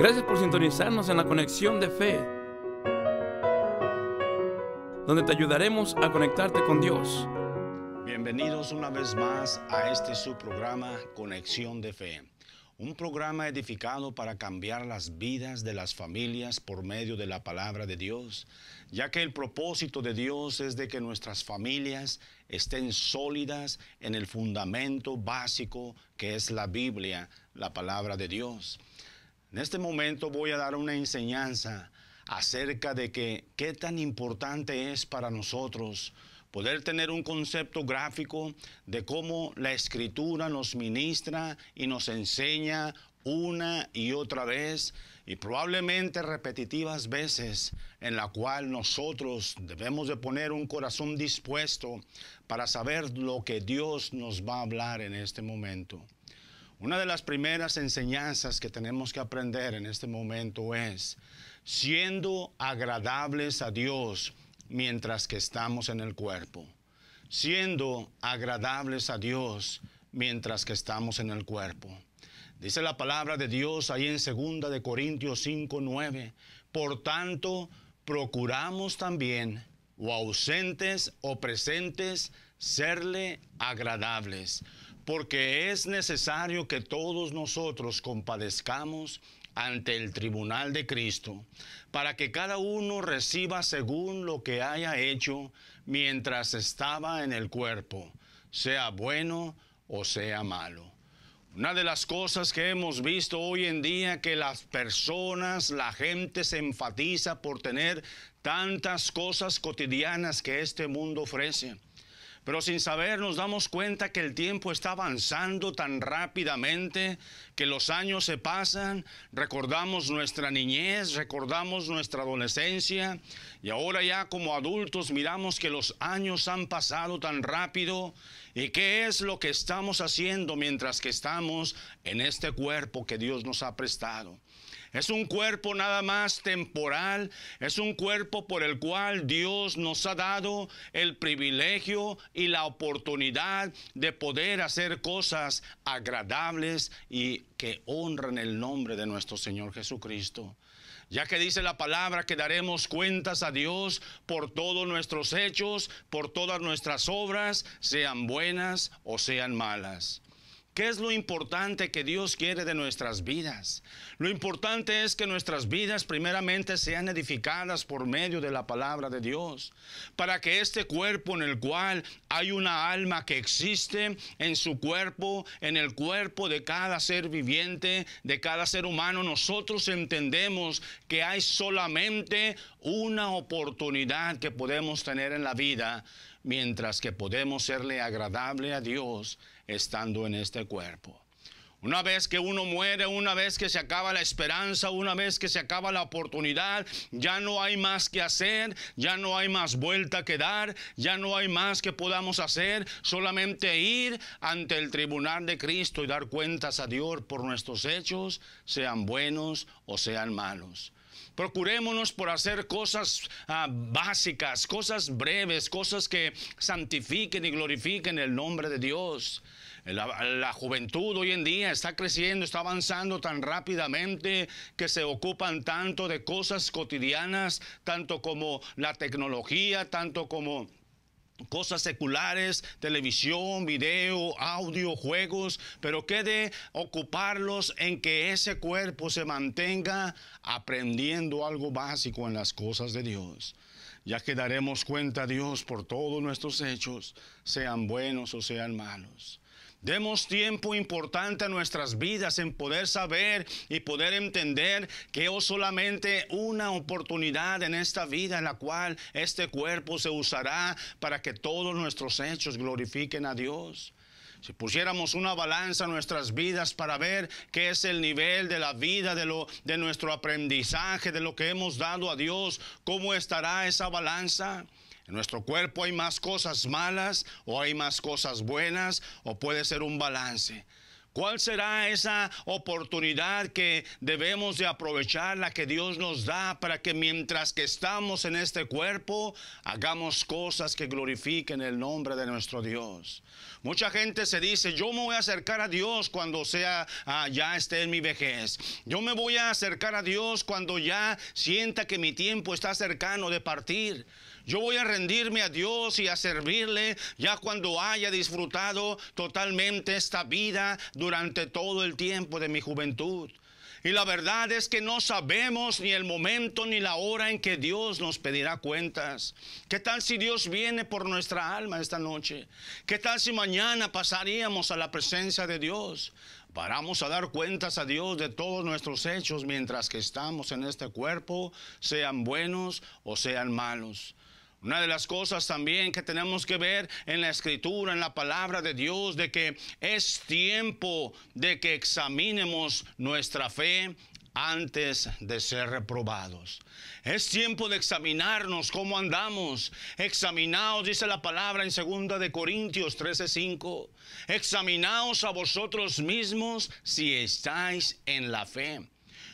Gracias por sintonizarnos en la conexión de fe, donde te ayudaremos a conectarte con Dios. Bienvenidos una vez más a este su programa Conexión de Fe, un programa edificado para cambiar las vidas de las familias por medio de la palabra de Dios, ya que el propósito de Dios es de que nuestras familias estén sólidas en el fundamento básico que es la Biblia, la palabra de Dios. En este momento voy a dar una enseñanza acerca de que qué tan importante es para nosotros poder tener un concepto gráfico de cómo la escritura nos ministra y nos enseña una y otra vez y probablemente repetitivas veces en la cual nosotros debemos de poner un corazón dispuesto para saber lo que Dios nos va a hablar en este momento. Una de las primeras enseñanzas que tenemos que aprender en este momento es siendo agradables a Dios mientras que estamos en el cuerpo. Siendo agradables a Dios mientras que estamos en el cuerpo. Dice la palabra de Dios ahí en 2 de Corintios 5, 9. Por tanto, procuramos también, o ausentes o presentes, serle agradables porque es necesario que todos nosotros compadezcamos ante el tribunal de Cristo, para que cada uno reciba según lo que haya hecho mientras estaba en el cuerpo, sea bueno o sea malo. Una de las cosas que hemos visto hoy en día que las personas, la gente se enfatiza por tener tantas cosas cotidianas que este mundo ofrece pero sin saber nos damos cuenta que el tiempo está avanzando tan rápidamente, que los años se pasan, recordamos nuestra niñez, recordamos nuestra adolescencia y ahora ya como adultos miramos que los años han pasado tan rápido y qué es lo que estamos haciendo mientras que estamos en este cuerpo que Dios nos ha prestado. Es un cuerpo nada más temporal, es un cuerpo por el cual Dios nos ha dado el privilegio y la oportunidad de poder hacer cosas agradables y que honran el nombre de nuestro Señor Jesucristo ya que dice la palabra que daremos cuentas a Dios por todos nuestros hechos, por todas nuestras obras, sean buenas o sean malas. ¿Qué es lo importante que Dios quiere de nuestras vidas? Lo importante es que nuestras vidas primeramente sean edificadas por medio de la palabra de Dios, para que este cuerpo en el cual hay una alma que existe en su cuerpo, en el cuerpo de cada ser viviente, de cada ser humano, nosotros entendemos que hay solamente una oportunidad que podemos tener en la vida mientras que podemos serle agradable a Dios estando en este cuerpo. Una vez que uno muere, una vez que se acaba la esperanza, una vez que se acaba la oportunidad, ya no hay más que hacer, ya no hay más vuelta que dar, ya no hay más que podamos hacer, solamente ir ante el tribunal de Cristo y dar cuentas a Dios por nuestros hechos, sean buenos o sean malos. Procurémonos por hacer cosas ah, básicas, cosas breves, cosas que santifiquen y glorifiquen el nombre de Dios. La, juventud hoy en día está creciendo, está avanzando tan rápidamente que se ocupan tanto de cosas cotidianas, tanto como la tecnología, tanto como cosas seculares, televisión, video, audio, juegos, pero que de ocuparlos en que ese cuerpo se mantenga aprendiendo algo básico en las cosas de Dios. Ya que daremos cuenta a Dios por todos nuestros hechos, sean buenos o sean malos. Demos tiempo importante a nuestras vidas en poder saber y poder entender que es oh, solamente una oportunidad en esta vida en la cual este cuerpo se usará para que todos nuestros hechos glorifiquen a Dios. Si pusiéramos una balanza a nuestras vidas para ver qué es el nivel de la vida, de, lo, de nuestro aprendizaje, de lo que hemos dado a Dios, ¿cómo estará esa balanza? En nuestro cuerpo hay más cosas malas o hay más cosas buenas o puede ser un balance. ¿Cuál será esa oportunidad que debemos de aprovechar, la que Dios nos da, para que mientras que estamos en este cuerpo, hagamos cosas que glorifiquen el nombre de nuestro Dios? Mucha gente se dice, yo me voy a acercar a Dios cuando sea, ah, ya esté en mi vejez. Yo me voy a acercar a Dios cuando ya sienta que mi tiempo está cercano de partir. Yo voy a rendirme a Dios y a servirle ya cuando haya disfrutado totalmente esta vida durante todo el tiempo de mi juventud. Y la verdad es que no sabemos ni el momento ni la hora en que Dios nos pedirá cuentas. ¿Qué tal si Dios viene por nuestra alma esta noche? ¿Qué tal si mañana pasaríamos a la presencia de Dios? Paramos a dar cuentas a Dios de todos nuestros hechos mientras que estamos en este cuerpo, sean buenos o sean malos. Una de las cosas también que tenemos que ver en la escritura, en la palabra de Dios, de que es tiempo de que examinemos nuestra fe antes de ser reprobados. Es tiempo de examinarnos cómo andamos. Examinaos, dice la palabra en 2 de Corintios 13:5. Examinaos a vosotros mismos si estáis en la fe.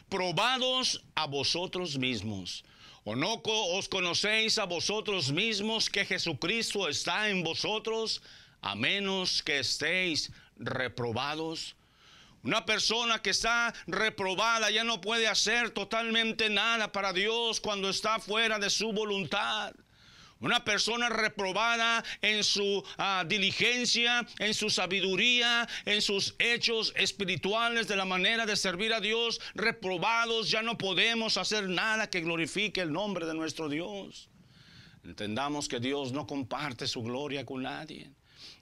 Probados a vosotros mismos ¿O no os conocéis a vosotros mismos que Jesucristo está en vosotros, a menos que estéis reprobados? Una persona que está reprobada ya no puede hacer totalmente nada para Dios cuando está fuera de su voluntad. Una persona reprobada en su ah, diligencia, en su sabiduría, en sus hechos espirituales, de la manera de servir a Dios, reprobados, ya no podemos hacer nada que glorifique el nombre de nuestro Dios. Entendamos que Dios no comparte su gloria con nadie.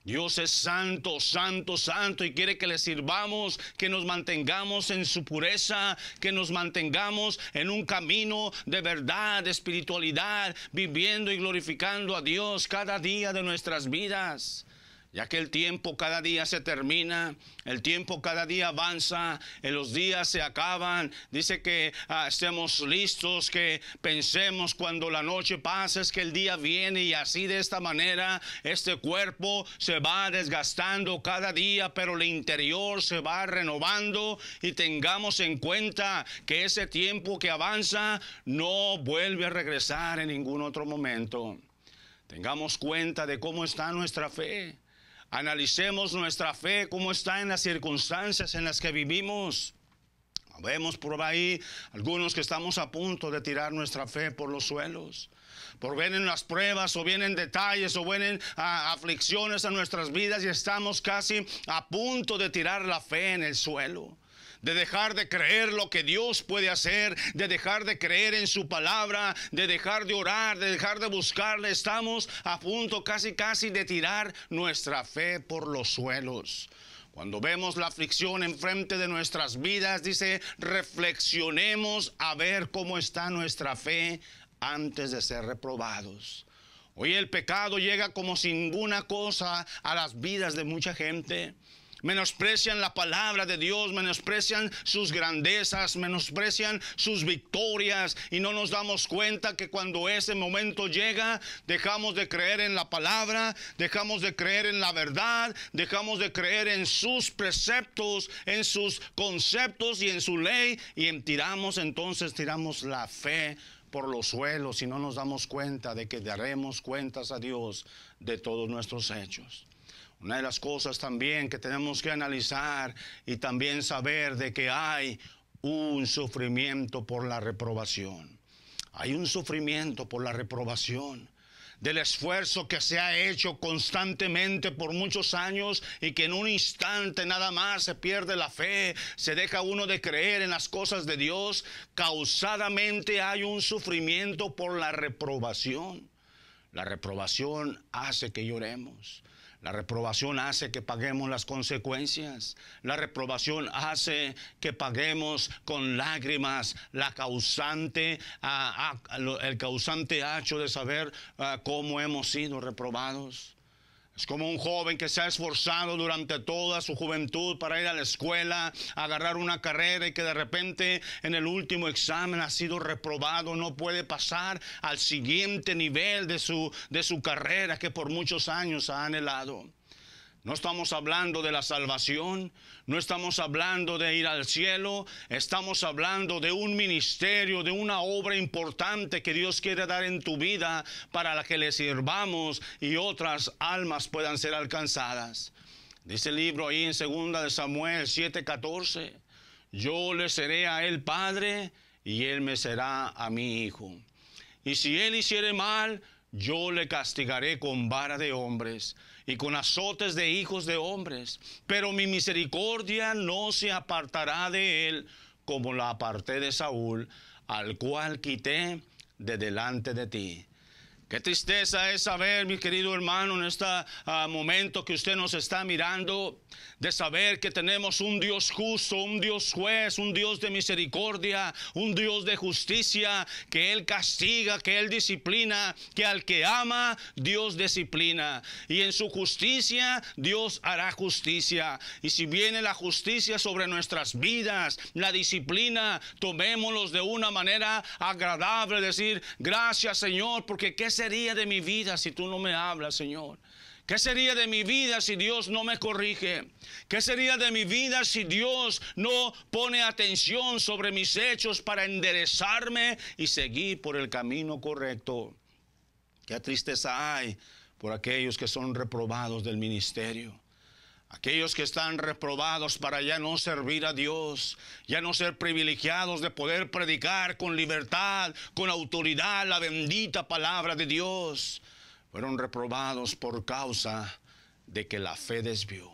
Dios es santo, santo, santo y quiere que le sirvamos, que nos mantengamos en su pureza, que nos mantengamos en un camino de verdad, de espiritualidad, viviendo y glorificando a Dios cada día de nuestras vidas ya que el tiempo cada día se termina, el tiempo cada día avanza, eh, los días se acaban. Dice que ah, estemos listos, que pensemos cuando la noche pase, es que el día viene y así de esta manera este cuerpo se va desgastando cada día, pero el interior se va renovando y tengamos en cuenta que ese tiempo que avanza no vuelve a regresar en ningún otro momento. Tengamos cuenta de cómo está nuestra fe Analicemos nuestra fe, cómo está en las circunstancias en las que vivimos. Vemos por ahí algunos que estamos a punto de tirar nuestra fe por los suelos. Por vienen las pruebas o vienen detalles o vienen aflicciones a nuestras vidas y estamos casi a punto de tirar la fe en el suelo de dejar de creer lo que Dios puede hacer, de dejar de creer en su palabra, de dejar de orar, de dejar de buscarle. Estamos a punto casi casi de tirar nuestra fe por los suelos. Cuando vemos la aflicción enfrente de nuestras vidas, dice, reflexionemos a ver cómo está nuestra fe antes de ser reprobados. Hoy el pecado llega como sin ninguna cosa a las vidas de mucha gente menosprecian la palabra de Dios, menosprecian sus grandezas, menosprecian sus victorias y no nos damos cuenta que cuando ese momento llega, dejamos de creer en la palabra, dejamos de creer en la verdad, dejamos de creer en sus preceptos, en sus conceptos y en su ley y tiramos entonces, tiramos la fe por los suelos y no nos damos cuenta de que daremos cuentas a Dios de todos nuestros hechos. Una de las cosas también que tenemos que analizar y también saber de que hay un sufrimiento por la reprobación. Hay un sufrimiento por la reprobación del esfuerzo que se ha hecho constantemente por muchos años y que en un instante nada más se pierde la fe, se deja uno de creer en las cosas de Dios, causadamente hay un sufrimiento por la reprobación. La reprobación hace que lloremos. La reprobación hace que paguemos las consecuencias. La reprobación hace que paguemos con lágrimas la causante, el causante hecho de saber ah, cómo hemos sido reprobados. Es como un joven que se ha esforzado durante toda su juventud para ir a la escuela, agarrar una carrera y que de repente en el último examen ha sido reprobado, no puede pasar al siguiente nivel de su, de su carrera que por muchos años ha anhelado. No estamos hablando de la salvación, no estamos hablando de ir al cielo, estamos hablando de un ministerio, de una obra importante que Dios quiere dar en tu vida para la que le sirvamos y otras almas puedan ser alcanzadas. Dice el libro ahí en 2 de Samuel 7:14, yo le seré a él padre y él me será a mi hijo. Y si él hiciere mal, yo le castigaré con vara de hombres y con azotes de hijos de hombres, pero mi misericordia no se apartará de él como la aparté de Saúl, al cual quité de delante de ti. Qué tristeza es saber, mi querido hermano, en este ah, momento que usted nos está mirando, de saber que tenemos un Dios justo, un Dios juez, un Dios de misericordia, un Dios de justicia, que Él castiga, que Él disciplina, que al que ama, Dios disciplina. Y en su justicia, Dios hará justicia. Y si viene la justicia sobre nuestras vidas, la disciplina, tomémoslos de una manera agradable, decir, gracias Señor, porque qué sería de mi vida si tú no me hablas, Señor? ¿Qué sería de mi vida si Dios no me corrige? ¿Qué sería de mi vida si Dios no pone atención sobre mis hechos para enderezarme y seguir por el camino correcto? Qué tristeza hay por aquellos que son reprobados del ministerio. Aquellos que están reprobados para ya no servir a Dios, ya no ser privilegiados de poder predicar con libertad, con autoridad la bendita palabra de Dios, fueron reprobados por causa de que la fe desvió.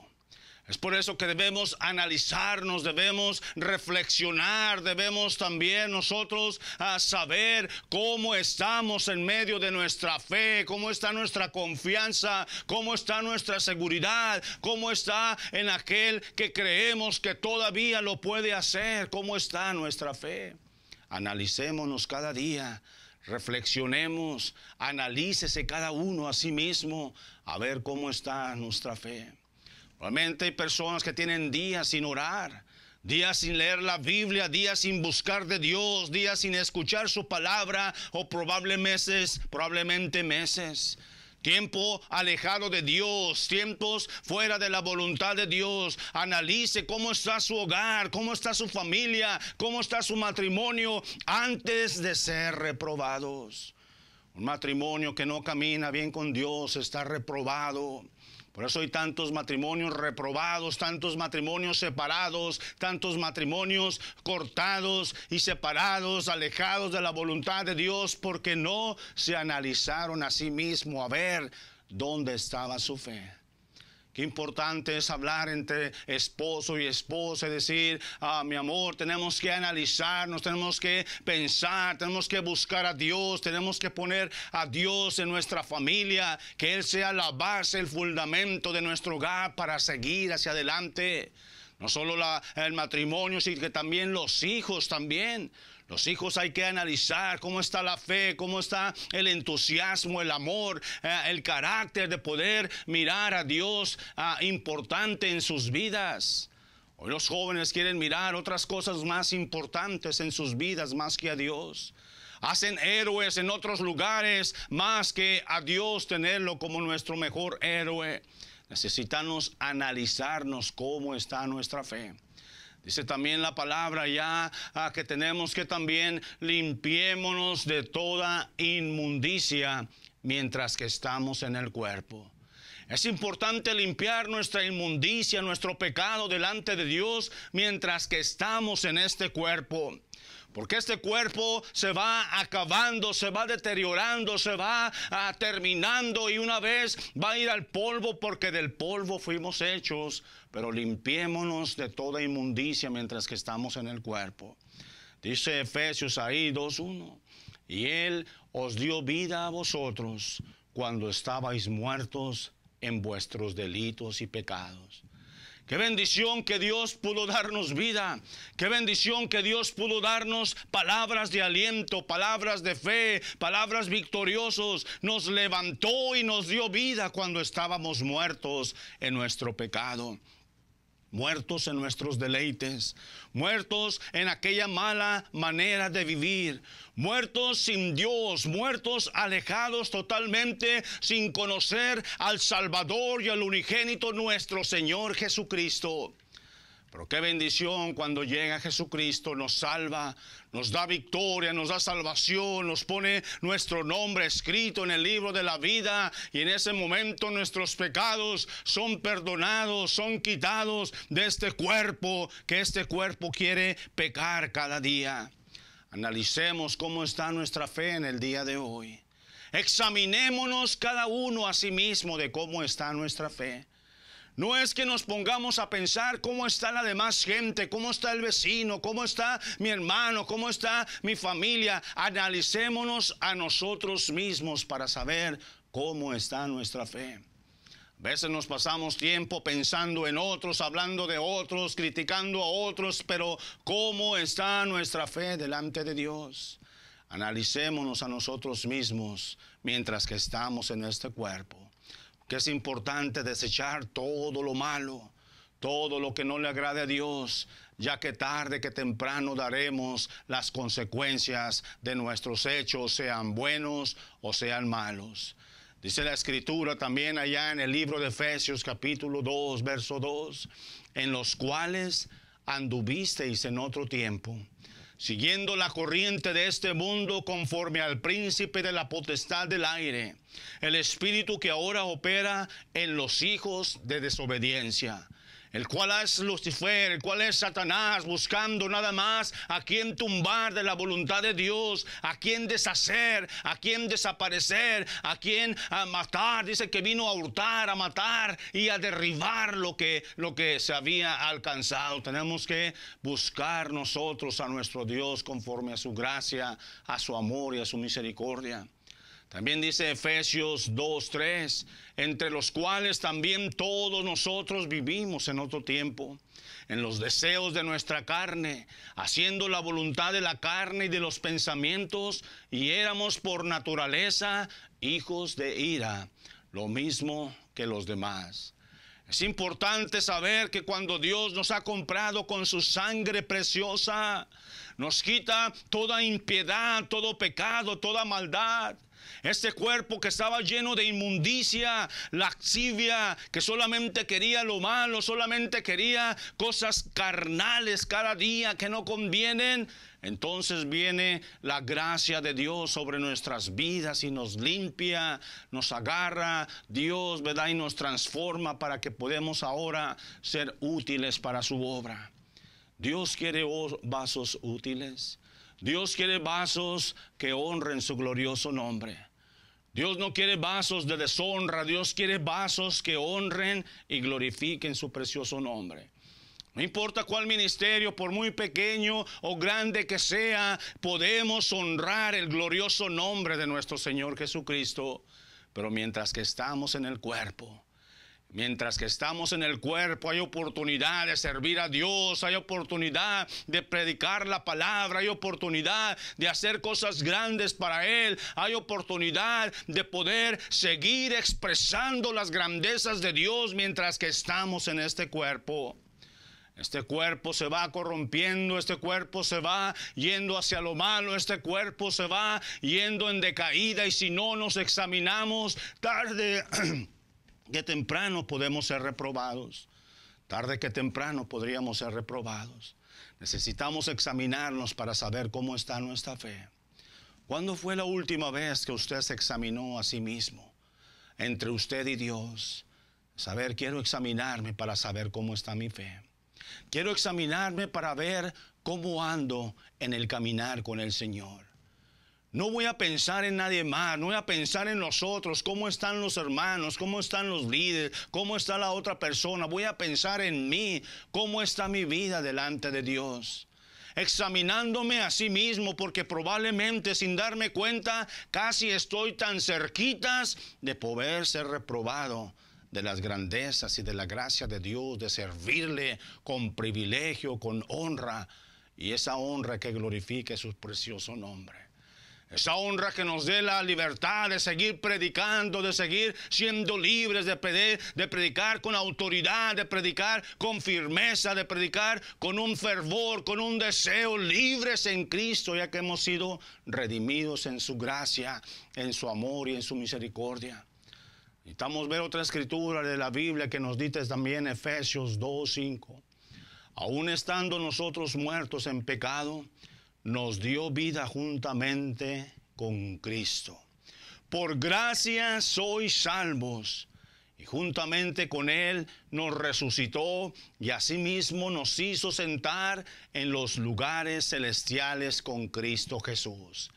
Es por eso que debemos analizarnos, debemos reflexionar, debemos también nosotros a ah, saber cómo estamos en medio de nuestra fe, cómo está nuestra confianza, cómo está nuestra seguridad, cómo está en aquel que creemos que todavía lo puede hacer, cómo está nuestra fe. Analicémonos cada día, reflexionemos, analícese cada uno a sí mismo a ver cómo está nuestra fe. Realmente hay personas que tienen días sin orar, días sin leer la Biblia, días sin buscar de Dios, días sin escuchar su palabra o probablemente meses, probablemente meses. Tiempo alejado de Dios, tiempos fuera de la voluntad de Dios. Analice cómo está su hogar, cómo está su familia, cómo está su matrimonio antes de ser reprobados. Un matrimonio que no camina bien con Dios está reprobado. Por eso hay tantos matrimonios reprobados, tantos matrimonios separados, tantos matrimonios cortados y separados, alejados de la voluntad de Dios, porque no se analizaron a sí mismo a ver dónde estaba su fe. Qué importante es hablar entre esposo y esposa y decir, ah, mi amor, tenemos que analizarnos, tenemos que pensar, tenemos que buscar a Dios, tenemos que poner a Dios en nuestra familia, que Él sea la base, el fundamento de nuestro hogar para seguir hacia adelante. No solo el matrimonio, sino que también los hijos también. Los hijos hay que analizar cómo está la fe, cómo está el entusiasmo, el amor, eh, el carácter de poder mirar a Dios ah, importante en sus vidas. Hoy los jóvenes quieren mirar otras cosas más importantes en sus vidas más que a Dios. Hacen héroes en otros lugares más que a Dios tenerlo como nuestro mejor héroe. Necesitamos analizarnos cómo está nuestra fe. Dice también la palabra ya ah, que tenemos que también limpiémonos de toda inmundicia mientras que estamos en el cuerpo. Es importante limpiar nuestra inmundicia, nuestro pecado delante de Dios mientras que estamos en este cuerpo. Porque este cuerpo se va acabando, se va deteriorando, se va ah, terminando y una vez va a ir al polvo porque del polvo fuimos hechos, pero limpiémonos de toda inmundicia mientras que estamos en el cuerpo. Dice Efesios ahí 2.1, y Él os dio vida a vosotros cuando estabais muertos en vuestros delitos y pecados. Qué bendición que Dios pudo darnos vida. Qué bendición que Dios pudo darnos palabras de aliento, palabras de fe, palabras victoriosos. Nos levantó y nos dio vida cuando estábamos muertos en nuestro pecado muertos en nuestros deleites, muertos en aquella mala manera de vivir, muertos sin Dios, muertos alejados totalmente sin conocer al Salvador y al unigénito nuestro Señor Jesucristo. Pero qué bendición cuando llega Jesucristo, nos salva, nos da victoria, nos da salvación, nos pone nuestro nombre escrito en el libro de la vida y en ese momento nuestros pecados son perdonados, son quitados de este cuerpo que este cuerpo quiere pecar cada día. Analicemos cómo está nuestra fe en el día de hoy. Examinémonos cada uno a sí mismo de cómo está nuestra fe. No es que nos pongamos a pensar cómo está la demás gente, cómo está el vecino, cómo está mi hermano, cómo está mi familia. Analicémonos a nosotros mismos para saber cómo está nuestra fe. A veces nos pasamos tiempo pensando en otros, hablando de otros, criticando a otros, pero ¿cómo está nuestra fe delante de Dios? Analicémonos a nosotros mismos mientras que estamos en este cuerpo que es importante desechar todo lo malo, todo lo que no le agrade a Dios, ya que tarde que temprano daremos las consecuencias de nuestros hechos, sean buenos o sean malos. Dice la escritura también allá en el libro de Efesios capítulo 2, verso 2, en los cuales anduvisteis en otro tiempo siguiendo la corriente de este mundo conforme al príncipe de la potestad del aire, el espíritu que ahora opera en los hijos de desobediencia el cual es Lucifer, el cual es Satanás, buscando nada más a quien tumbar de la voluntad de Dios, a quien deshacer, a quien desaparecer, a quien matar. Dice que vino a hurtar, a matar y a derribar lo que, lo que se había alcanzado. Tenemos que buscar nosotros a nuestro Dios conforme a su gracia, a su amor y a su misericordia. También dice Efesios 2.3, entre los cuales también todos nosotros vivimos en otro tiempo, en los deseos de nuestra carne, haciendo la voluntad de la carne y de los pensamientos, y éramos por naturaleza hijos de ira, lo mismo que los demás. Es importante saber que cuando Dios nos ha comprado con su sangre preciosa, nos quita toda impiedad, todo pecado, toda maldad. Este cuerpo que estaba lleno de inmundicia, laxivia, que solamente quería lo malo, solamente quería cosas carnales cada día que no convienen. Entonces viene la gracia de Dios sobre nuestras vidas y nos limpia, nos agarra Dios, Y nos transforma para que podamos ahora ser útiles para su obra. Dios quiere vasos útiles. Dios quiere vasos que honren su glorioso nombre. Dios no quiere vasos de deshonra, Dios quiere vasos que honren y glorifiquen su precioso nombre. No importa cuál ministerio, por muy pequeño o grande que sea, podemos honrar el glorioso nombre de nuestro Señor Jesucristo. Pero mientras que estamos en el cuerpo, Mientras que estamos en el cuerpo hay oportunidad de servir a Dios, hay oportunidad de predicar la palabra, hay oportunidad de hacer cosas grandes para Él, hay oportunidad de poder seguir expresando las grandezas de Dios mientras que estamos en este cuerpo. Este cuerpo se va corrompiendo, este cuerpo se va yendo hacia lo malo, este cuerpo se va yendo en decaída y si no nos examinamos tarde... que temprano podemos ser reprobados. Tarde que temprano podríamos ser reprobados. Necesitamos examinarnos para saber cómo está nuestra fe. ¿Cuándo fue la última vez que usted se examinó a sí mismo? Entre usted y Dios. Saber, quiero examinarme para saber cómo está mi fe. Quiero examinarme para ver cómo ando en el caminar con el Señor. No voy a pensar en nadie más, no voy a pensar en los otros, cómo están los hermanos, cómo están los líderes, cómo está la otra persona. Voy a pensar en mí, cómo está mi vida delante de Dios. Examinándome a sí mismo porque probablemente sin darme cuenta casi estoy tan cerquitas de poder ser reprobado de las grandezas y de la gracia de Dios, de servirle con privilegio, con honra y esa honra que glorifique su precioso nombre. Esa honra que nos dé la libertad de seguir predicando, de seguir siendo libres, de, pedir, de predicar con autoridad, de predicar con firmeza, de predicar con un fervor, con un deseo, libres en Cristo, ya que hemos sido redimidos en su gracia, en su amor y en su misericordia. Necesitamos ver otra escritura de la Biblia que nos dice también Efesios 2.5. Aún estando nosotros muertos en pecado, nos dio vida juntamente con Cristo. Por gracia sois salvos. Y juntamente con Él nos resucitó y asimismo nos hizo sentar en los lugares celestiales con Cristo Jesús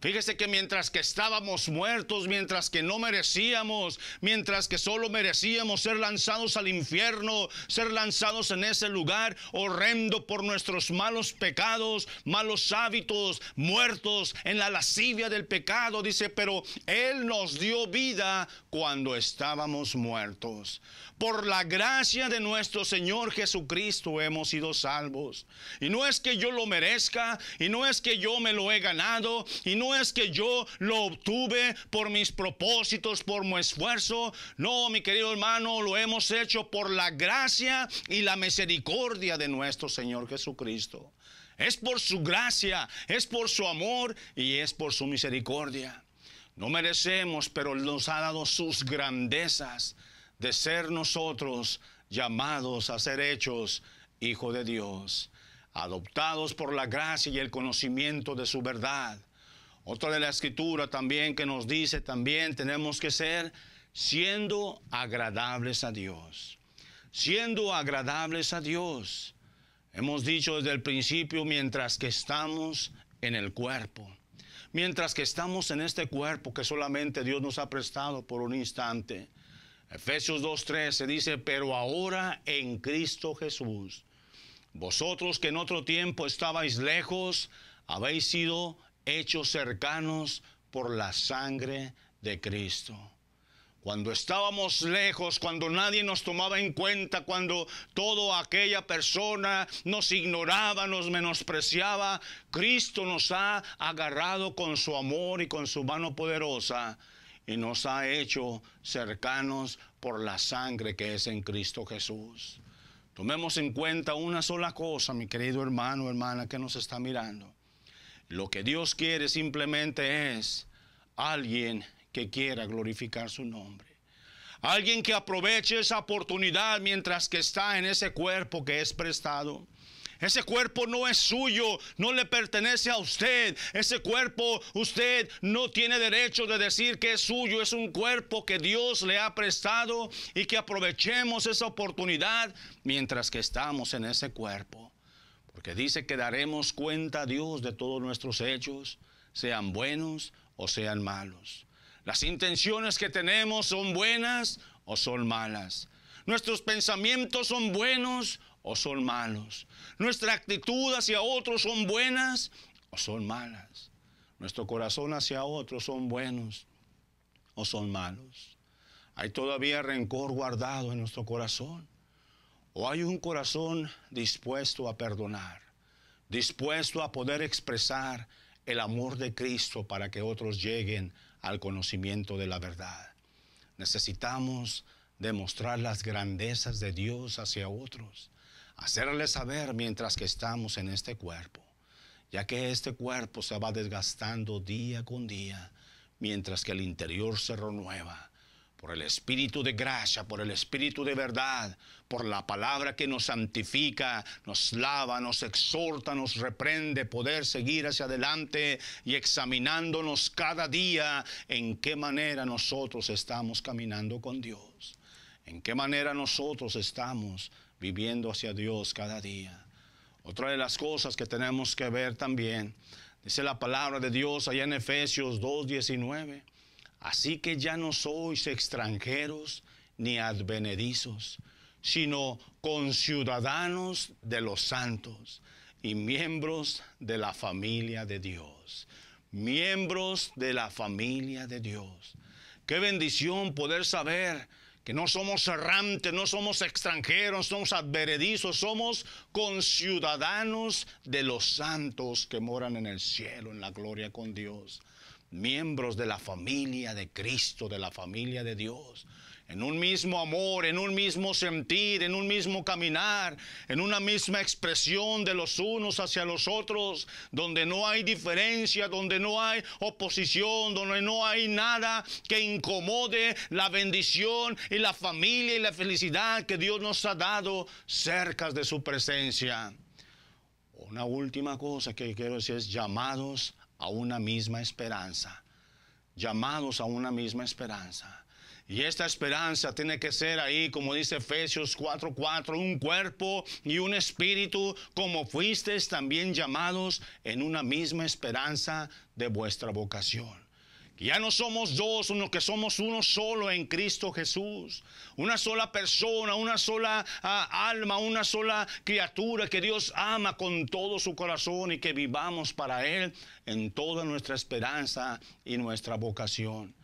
Fíjese que mientras que estábamos muertos, mientras que no merecíamos, mientras que solo merecíamos ser lanzados al infierno, ser lanzados en ese lugar horrendo por nuestros malos pecados, malos hábitos, muertos en la lascivia del pecado, dice, pero Él nos dio vida cuando estábamos muertos. Por la gracia de nuestro Señor Jesucristo hemos sido salvos. Y no es que yo lo merezca, y no es que yo me lo he ganado, y no es que yo lo obtuve por mis propósitos, por mi esfuerzo. No, mi querido hermano, lo hemos hecho por la gracia y la misericordia de nuestro Señor Jesucristo. Es por su gracia, es por su amor y es por su misericordia. No merecemos, pero nos ha dado sus grandezas de ser nosotros llamados a ser hechos hijo de Dios, adoptados por la gracia y el conocimiento de su verdad otra de la escritura también que nos dice también tenemos que ser siendo agradables a Dios. Siendo agradables a Dios. Hemos dicho desde el principio, mientras que estamos en el cuerpo, mientras que estamos en este cuerpo que solamente Dios nos ha prestado por un instante. Efesios 2.13 dice, pero ahora en Cristo Jesús, vosotros que en otro tiempo estabais lejos, habéis sido hechos cercanos por la sangre de Cristo. Cuando estábamos lejos, cuando nadie nos tomaba en cuenta, cuando toda aquella persona nos ignoraba, nos menospreciaba, Cristo nos ha agarrado con su amor y con su mano poderosa y nos ha hecho cercanos por la sangre que es en Cristo Jesús. Tomemos en cuenta una sola cosa, mi querido hermano, hermana que nos está mirando. Lo que Dios quiere simplemente es alguien que quiera glorificar su nombre. Alguien que aproveche esa oportunidad mientras que está en ese cuerpo que es prestado. Ese cuerpo no es suyo, no le pertenece a usted. Ese cuerpo usted no tiene derecho de decir que es suyo. Es un cuerpo que Dios le ha prestado y que aprovechemos esa oportunidad mientras que estamos en ese cuerpo. Porque dice que daremos cuenta a Dios de todos nuestros hechos, sean buenos o sean malos. Las intenciones que tenemos son buenas o son malas. Nuestros pensamientos son buenos o son malos. Nuestra actitud hacia otros son buenas o son malas. Nuestro corazón hacia otros son buenos o son malos. Hay todavía rencor guardado en nuestro corazón o hay un corazón dispuesto a perdonar, dispuesto a poder expresar el amor de Cristo para que otros lleguen al conocimiento de la verdad. Necesitamos demostrar las grandezas de Dios hacia otros, hacerles saber mientras que estamos en este cuerpo, ya que este cuerpo se va desgastando día con día, mientras que el interior se renueva por el Espíritu de gracia, por el Espíritu de verdad, por la palabra que nos santifica, nos lava, nos exhorta, nos reprende, poder seguir hacia adelante y examinándonos cada día en qué manera nosotros estamos caminando con Dios, en qué manera nosotros estamos viviendo hacia Dios cada día. Otra de las cosas que tenemos que ver también, dice la palabra de Dios allá en Efesios 2.19, Así que ya no sois extranjeros ni advenedizos, sino conciudadanos de los santos y miembros de la familia de Dios. Miembros de la familia de Dios. Qué bendición poder saber que no somos errantes, no somos extranjeros, somos advenedizos, somos conciudadanos de los santos que moran en el cielo, en la gloria con Dios miembros de la familia de Cristo, de la familia de Dios, en un mismo amor, en un mismo sentir, en un mismo caminar, en una misma expresión de los unos hacia los otros, donde no hay diferencia, donde no hay oposición, donde no hay nada que incomode la bendición y la familia y la felicidad que Dios nos ha dado cerca de su presencia. Una última cosa que quiero decir es llamados a una misma esperanza, llamados a una misma esperanza. Y esta esperanza tiene que ser ahí, como dice Efesios 4:4, un cuerpo y un espíritu, como fuisteis también llamados en una misma esperanza de vuestra vocación. Ya no somos dos, sino que somos uno solo en Cristo Jesús. Una sola persona, una sola ah, alma, una sola criatura que Dios ama con todo su corazón y que vivamos para Él en toda nuestra esperanza y nuestra vocación.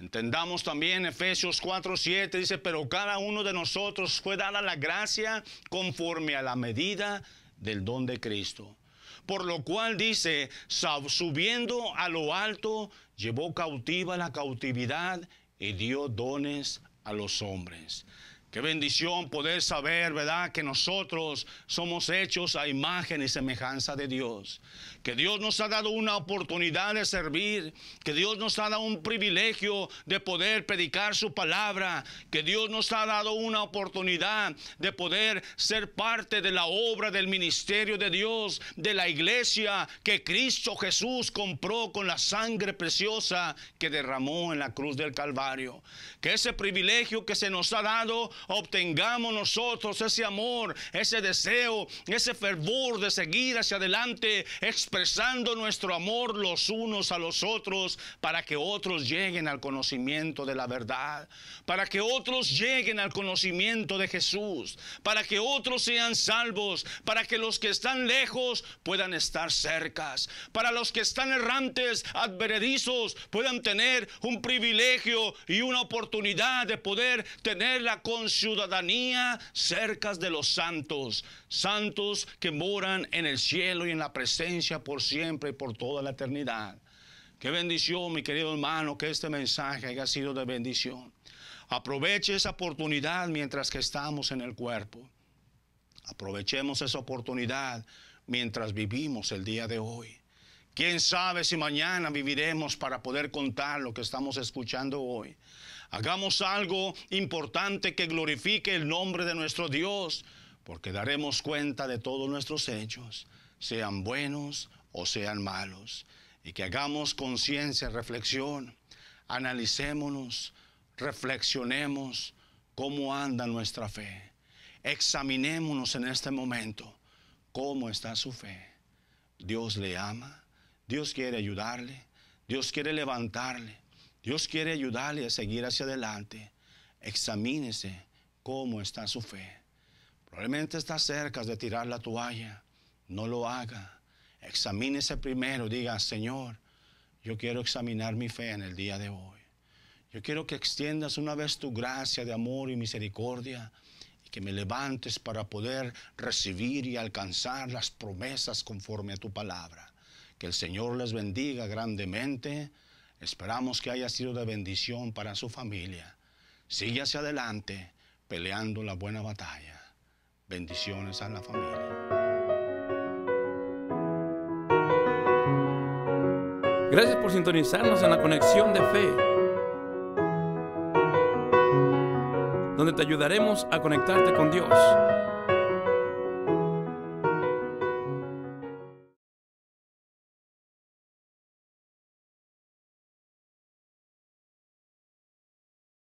Entendamos también Efesios 4, 7 dice, pero cada uno de nosotros fue dada la gracia conforme a la medida del don de Cristo. Por lo cual dice, subiendo a lo alto, llevó cautiva la cautividad y dio dones a los hombres. Qué bendición poder saber, ¿verdad? Que nosotros somos hechos a imagen y semejanza de Dios. Que Dios nos ha dado una oportunidad de servir. Que Dios nos ha dado un privilegio de poder predicar su palabra. Que Dios nos ha dado una oportunidad de poder ser parte de la obra del ministerio de Dios, de la iglesia que Cristo Jesús compró con la sangre preciosa que derramó en la cruz del Calvario. Que ese privilegio que se nos ha dado obtengamos nosotros ese amor, ese deseo, ese fervor de seguir hacia adelante, expresando nuestro amor los unos a los otros para que otros lleguen al conocimiento de la verdad, para que otros lleguen al conocimiento de Jesús, para que otros sean salvos, para que los que están lejos puedan estar cercas, para los que están errantes, adveredizos, puedan tener un privilegio y una oportunidad de poder tener la conciencia ciudadanía cerca de los santos, santos que moran en el cielo y en la presencia por siempre y por toda la eternidad. Qué bendición, mi querido hermano, que este mensaje haya sido de bendición. Aproveche esa oportunidad mientras que estamos en el cuerpo. Aprovechemos esa oportunidad mientras vivimos el día de hoy. ¿Quién sabe si mañana viviremos para poder contar lo que estamos escuchando hoy? Hagamos algo importante que glorifique el nombre de nuestro Dios, porque daremos cuenta de todos nuestros hechos, sean buenos o sean malos, y que hagamos conciencia, reflexión, analicémonos, reflexionemos cómo anda nuestra fe, examinémonos en este momento cómo está su fe. Dios le ama, Dios quiere ayudarle, Dios quiere levantarle. Dios quiere ayudarle a seguir hacia adelante. Examínese cómo está su fe. Probablemente está cerca de tirar la toalla. No lo haga. Examínese primero. Diga, Señor, yo quiero examinar mi fe en el día de hoy. Yo quiero que extiendas una vez tu gracia de amor y misericordia y que me levantes para poder recibir y alcanzar las promesas conforme a tu palabra. Que el Señor les bendiga grandemente. Esperamos que haya sido de bendición para su familia. Sigue hacia adelante peleando la buena batalla. Bendiciones a la familia. Gracias por sintonizarnos en la conexión de fe, donde te ayudaremos a conectarte con Dios